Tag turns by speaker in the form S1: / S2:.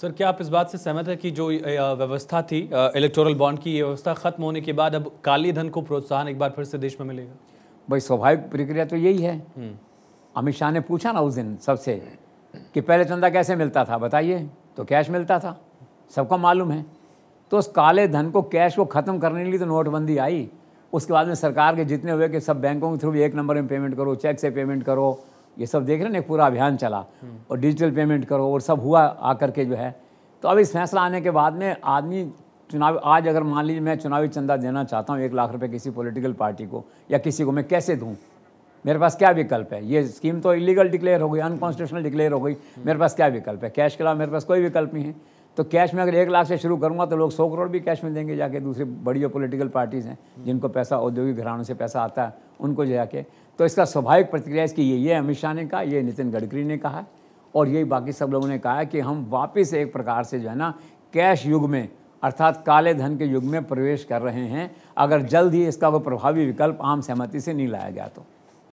S1: Sir क्या आप इस बात से सहमत है कि जो व्यवस्था थी इलेक्टोरल बॉन्ड की व्यवस्था खत्म होने के बाद अब काले धन को प्रोत्साहन एक बार फिर से देश में मिलेगा
S2: भाई स्वाभाविक प्रक्रिया तो यही है हम्म। अमित शाह ने पूछा ना उस दिन सबसे कि पहले चंदा कैसे मिलता था बताइए तो कैश मिलता था सबको मालूम है तो उस काले धन को कैश को ख़त्म करने के लिए तो नोटबंदी आई उसके बाद में सरकार के जितने हुए कि सब बैंकों के थ्रू एक नंबर में पेमेंट करो चेक से पेमेंट करो ये सब देख रहे ना एक पूरा अभियान चला और डिजिटल पेमेंट करो और सब हुआ आकर के जो है तो अब इस फैसला आने के बाद में आदमी चुनाव आज अगर मान लीजिए मैं चुनावी चंदा देना चाहता हूँ एक लाख रुपए किसी पॉलिटिकल पार्टी को या किसी को मैं कैसे दूँ मेरे पास क्या विकल्प है ये स्कीम तो इलीगल डिक्लेयर हो गई अनकॉन्स्टिट्यूशनल डिक्लेयर हो गई मेरे पास क्या विकल्प है कैश के अलावा मेरे पास कोई विकल्प नहीं है तो कैश में अगर एक लाख से शुरू करूँगा तो लोग सौ करोड़ भी कैश में देंगे जाके दूसरी बड़ी जो पोलिटिकल पार्टीज़ हैं जिनको पैसा औद्योगिक घरानों से पैसा आता है उनको जाके तो इसका स्वाभाविक प्रतिक्रिया इसकी ये ये अमित शाह ने कहा ये नितिन गडकरी ने कहा और यही बाकी सब लोगों ने कहा है कि हम वापस एक प्रकार से जो है ना कैश युग में अर्थात काले धन के युग में प्रवेश कर रहे हैं अगर जल्द ही इसका कोई प्रभावी विकल्प आम सहमति से नहीं लाया गया तो